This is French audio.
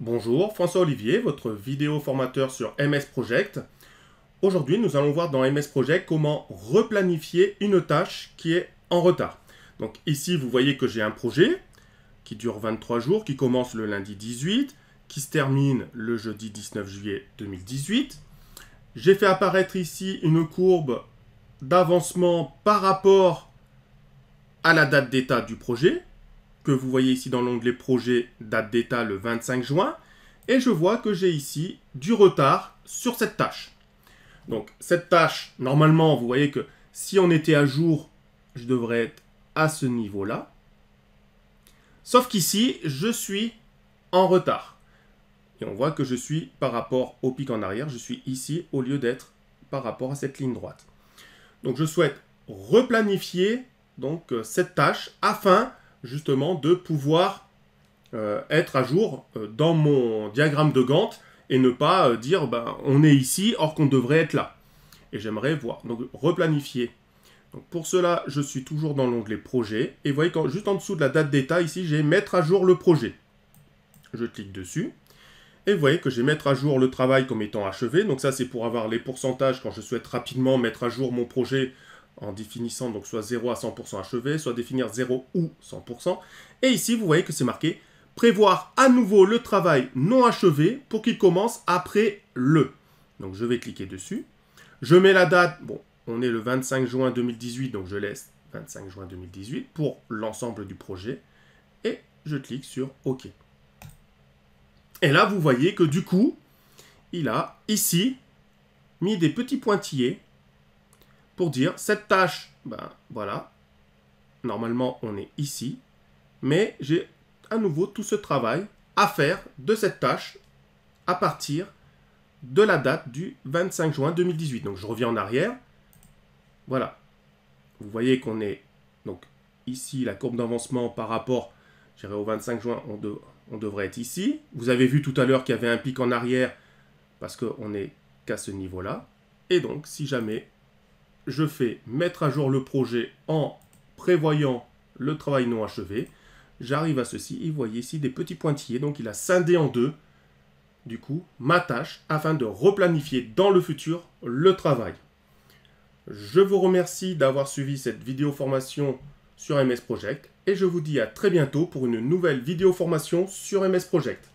Bonjour, François Olivier, votre vidéo formateur sur MS Project. Aujourd'hui, nous allons voir dans MS Project comment replanifier une tâche qui est en retard. Donc ici, vous voyez que j'ai un projet qui dure 23 jours, qui commence le lundi 18, qui se termine le jeudi 19 juillet 2018. J'ai fait apparaître ici une courbe d'avancement par rapport à la date d'état du projet vous voyez ici dans l'onglet projet date d'état le 25 juin et je vois que j'ai ici du retard sur cette tâche. Donc cette tâche, normalement, vous voyez que si on était à jour, je devrais être à ce niveau-là. Sauf qu'ici, je suis en retard. Et on voit que je suis par rapport au pic en arrière, je suis ici au lieu d'être par rapport à cette ligne droite. Donc je souhaite replanifier donc, euh, cette tâche afin justement de pouvoir euh, être à jour euh, dans mon diagramme de Gantt et ne pas euh, dire ben, on est ici or qu'on devrait être là. Et j'aimerais voir. Donc replanifier. Donc pour cela, je suis toujours dans l'onglet projet. Et vous voyez, quand, juste en dessous de la date d'état, ici, j'ai mettre à jour le projet. Je clique dessus. Et vous voyez que j'ai mettre à jour le travail comme étant achevé. Donc ça, c'est pour avoir les pourcentages quand je souhaite rapidement mettre à jour mon projet en définissant donc soit 0 à 100% achevé, soit définir 0 ou 100%. Et ici, vous voyez que c'est marqué prévoir à nouveau le travail non achevé pour qu'il commence après le. Donc je vais cliquer dessus. Je mets la date, bon, on est le 25 juin 2018, donc je laisse 25 juin 2018 pour l'ensemble du projet. Et je clique sur OK. Et là, vous voyez que du coup, il a ici mis des petits pointillés pour dire cette tâche, ben voilà, normalement on est ici, mais j'ai à nouveau tout ce travail à faire de cette tâche à partir de la date du 25 juin 2018. Donc je reviens en arrière. Voilà. Vous voyez qu'on est donc ici la courbe d'avancement par rapport au 25 juin, on, devrait être ici. Vous avez vu tout à l'heure qu'il y avait un pic en arrière parce qu'on est qu'à ce niveau-là. Et donc, si jamais je fais mettre à jour le projet en prévoyant le travail non achevé. J'arrive à ceci et vous voyez ici des petits pointillés. Donc il a scindé en deux, du coup, ma tâche afin de replanifier dans le futur le travail. Je vous remercie d'avoir suivi cette vidéo formation sur MS Project et je vous dis à très bientôt pour une nouvelle vidéo formation sur MS Project.